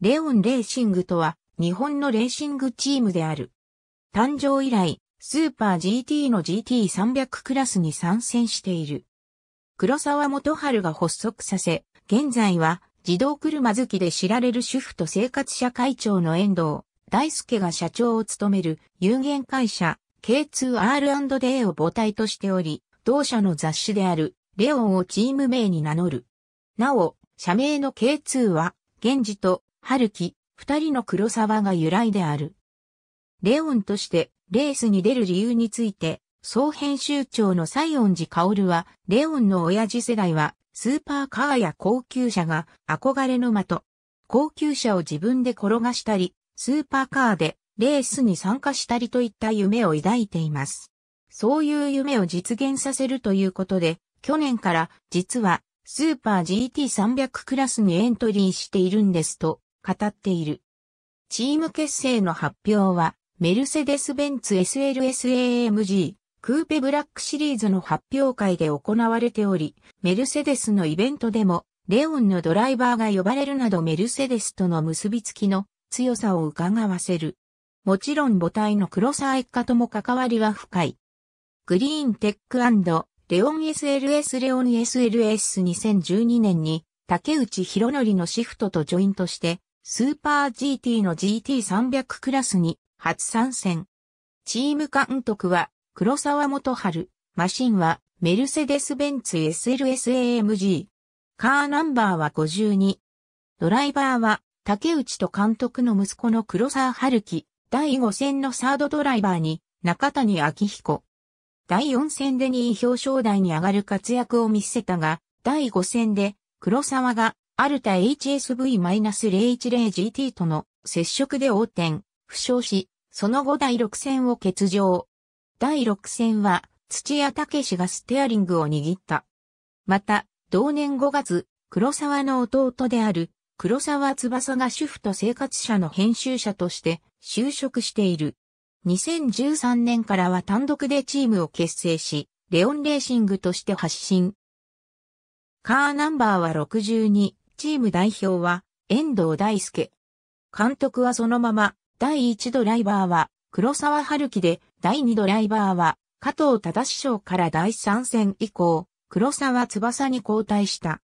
レオンレーシングとは、日本のレーシングチームである。誕生以来、スーパー GT の GT300 クラスに参戦している。黒沢元春が発足させ、現在は自動車好きで知られる主婦と生活者会長の遠藤大輔が社長を務める有限会社 K2R&D を母体としており、同社の雑誌であるレオンをチーム名に名乗る。なお、社名の K2 は、現時と春樹、二人の黒沢が由来である。レオンとしてレースに出る理由について、総編集長の西恩寺薫は、レオンの親父世代は、スーパーカーや高級車が憧れの的。高級車を自分で転がしたり、スーパーカーでレースに参加したりといった夢を抱いています。そういう夢を実現させるということで、去年から実はスーパー GT300 クラスにエントリーしているんですと語っている。チーム結成の発表は、メルセデス・ベンツ SLSAMG クーペブラックシリーズの発表会で行われており、メルセデスのイベントでも、レオンのドライバーが呼ばれるなどメルセデスとの結びつきの強さを伺わせる。もちろん母体の黒沢一家とも関わりは深い。グリーンテックレオン SLS レオン SLS2012 年に竹内博則のシフトとジョイントしてスーパー GT の GT300 クラスに初参戦。チーム監督は黒沢元春、マシンはメルセデス・ベンツ SLSAMG。カーナンバーは52。ドライバーは竹内と監督の息子の黒沢春樹、第5戦のサードドライバーに中谷明彦。第4戦で2位表彰台に上がる活躍を見せたが、第5戦で黒沢がアルタ HSV-010GT との接触で横転、負傷し、その後第6戦を欠場。第6戦は土屋武がステアリングを握った。また、同年5月、黒沢の弟である黒沢翼が主婦と生活者の編集者として就職している。2013年からは単独でチームを結成し、レオンレーシングとして発信。カーナンバーは62、チーム代表は遠藤大輔。監督はそのまま、第1ドライバーは黒沢春樹で、第2ドライバーは加藤忠賞から第3戦以降、黒沢翼に交代した。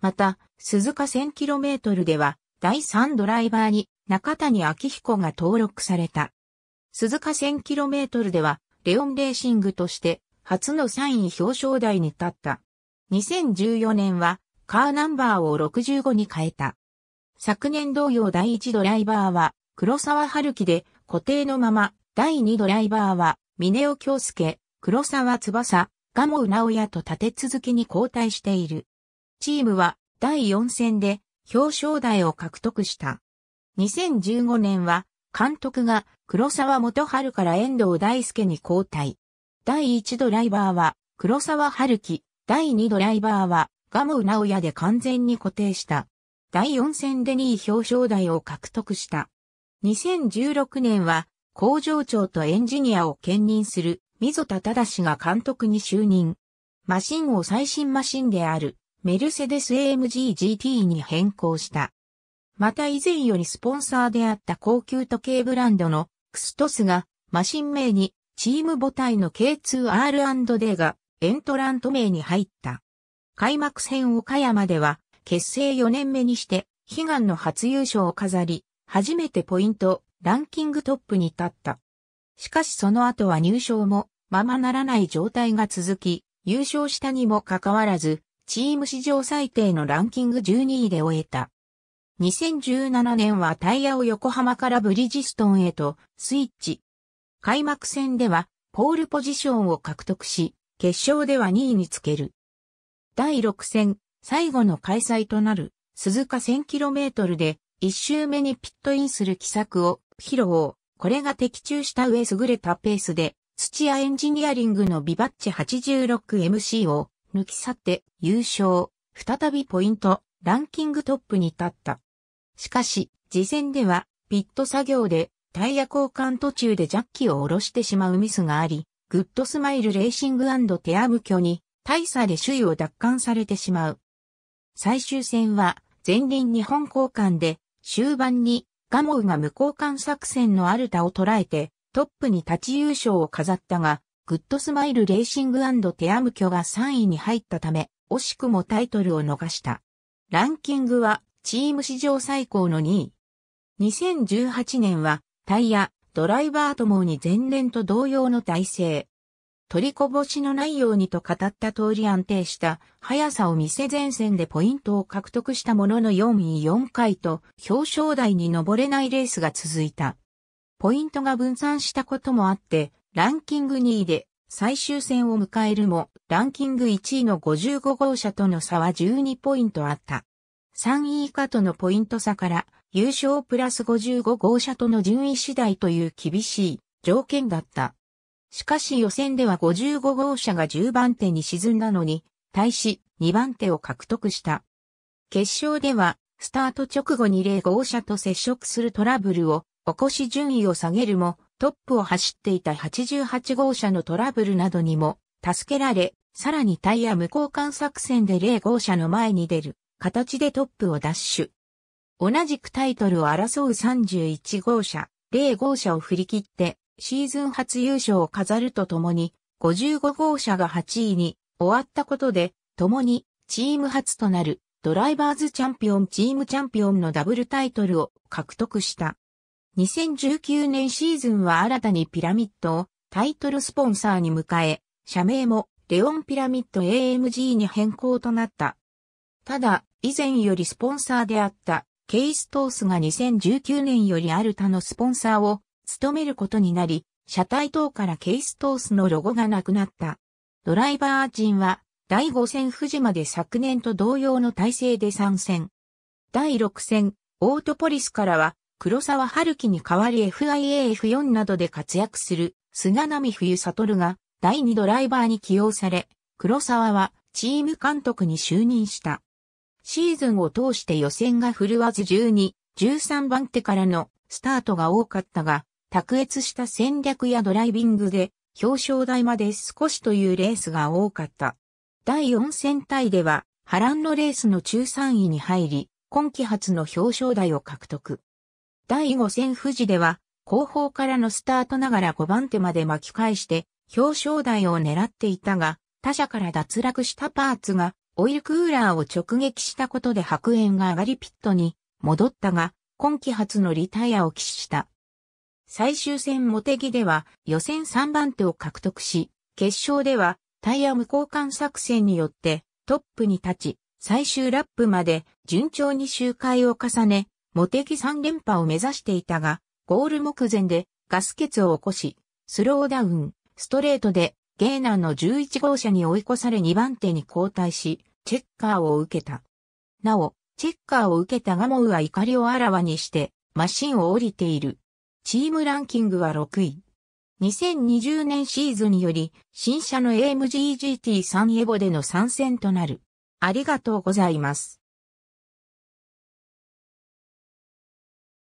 また、鈴鹿 1000km では、第3ドライバーに中谷昭彦が登録された。鈴鹿 1000km では、レオンレーシングとして、初の3位表彰台に立った。2014年は、カーナンバーを65に変えた。昨年同様第1ドライバーは黒沢春樹で固定のまま、第2ドライバーは峰尾京介、黒沢翼、蒲生直也と立て続けに交代している。チームは第4戦で表彰台を獲得した。2015年は監督が黒沢元春から遠藤大輔に交代。第1ドライバーは黒沢春樹、第2ドライバーはガムウナウヤで完全に固定した。第4戦で2位表彰台を獲得した。2016年は工場長とエンジニアを兼任する溝田忠が監督に就任。マシンを最新マシンであるメルセデス AMG GT に変更した。また以前よりスポンサーであった高級時計ブランドのクストスがマシン名にチーム母体の K2R&D がエントラント名に入った。開幕戦岡山では、結成4年目にして、悲願の初優勝を飾り、初めてポイント、ランキングトップに立った。しかしその後は入賞も、ままならない状態が続き、優勝したにもかかわらず、チーム史上最低のランキング12位で終えた。2017年はタイヤを横浜からブリジストンへとスイッチ。開幕戦ではポールポジションを獲得し、決勝では2位につける。第6戦、最後の開催となる、鈴鹿 1000km で、1周目にピットインする奇策を披露。これが的中した上優れたペースで、土屋エンジニアリングのビバッチ 86MC を抜き去って優勝。再びポイント、ランキングトップに立った。しかし、事前では、ピット作業で、タイヤ交換途中でジャッキを下ろしてしまうミスがあり、グッドスマイルレーシングテアムキに大差で首位を奪還されてしまう。最終戦は前輪日本交換で終盤にガモウが無交換作戦のアルタを捉えてトップに立ち優勝を飾ったが、グッドスマイルレーシングテアムキョが3位に入ったため、惜しくもタイトルを逃した。ランキングはチーム史上最高の2位。2018年はタイヤ、ドライバーともに前年と同様の体制、取りこぼしのないようにと語った通り安定した速さを見せ前線でポイントを獲得したものの4位4回と表彰台に上れないレースが続いた。ポイントが分散したこともあって、ランキング2位で最終戦を迎えるも、ランキング1位の55号車との差は12ポイントあった。3位以下とのポイント差から、優勝プラス55号車との順位次第という厳しい条件だった。しかし予選では55号車が10番手に沈んだのに、対し2番手を獲得した。決勝では、スタート直後に0号車と接触するトラブルを起こし順位を下げるも、トップを走っていた88号車のトラブルなどにも助けられ、さらにタイヤ無交換作戦で0号車の前に出る形でトップをダッシュ。同じくタイトルを争う31号車、0号車を振り切ってシーズン初優勝を飾るとともに、55号車が8位に終わったことで、共にチーム初となるドライバーズチャンピオンチームチャンピオンのダブルタイトルを獲得した。2019年シーズンは新たにピラミッドをタイトルスポンサーに迎え、社名もレオンピラミッド AMG に変更となった。ただ、以前よりスポンサーであったケイストースが2019年よりある他のスポンサーを務めることになり、車体等からケイストースのロゴがなくなった。ドライバー陣は、第5戦富士まで昨年と同様の体制で参戦。第6戦、オートポリスからは、黒沢春樹に代わり FIAF4 などで活躍する菅波冬悟が第2ドライバーに起用され、黒沢はチーム監督に就任した。シーズンを通して予選が振るわず12、13番手からのスタートが多かったが、卓越した戦略やドライビングで表彰台まで少しというレースが多かった。第4戦隊では波乱のレースの中3位に入り、今季初の表彰台を獲得。第5戦富士では後方からのスタートながら5番手まで巻き返して表彰台を狙っていたが、他社から脱落したパーツがオイルクーラーを直撃したことで白煙が上がりピットに戻ったが、今季初のリタイアを喫した。最終戦モテギでは予選3番手を獲得し、決勝ではタイヤ無交換作戦によってトップに立ち、最終ラップまで順調に周回を重ね、モテギ3連覇を目指していたが、ゴール目前でガス欠を起こし、スローダウン、ストレートでゲーナンの11号車に追い越され2番手に交代し、チェッカーを受けた。なお、チェッカーを受けたガモウは怒りをあらわにして、マシンを降りている。チームランキングは6位。2020年シーズンにより、新車の AMGGT3 エボでの参戦となる。ありがとうございます。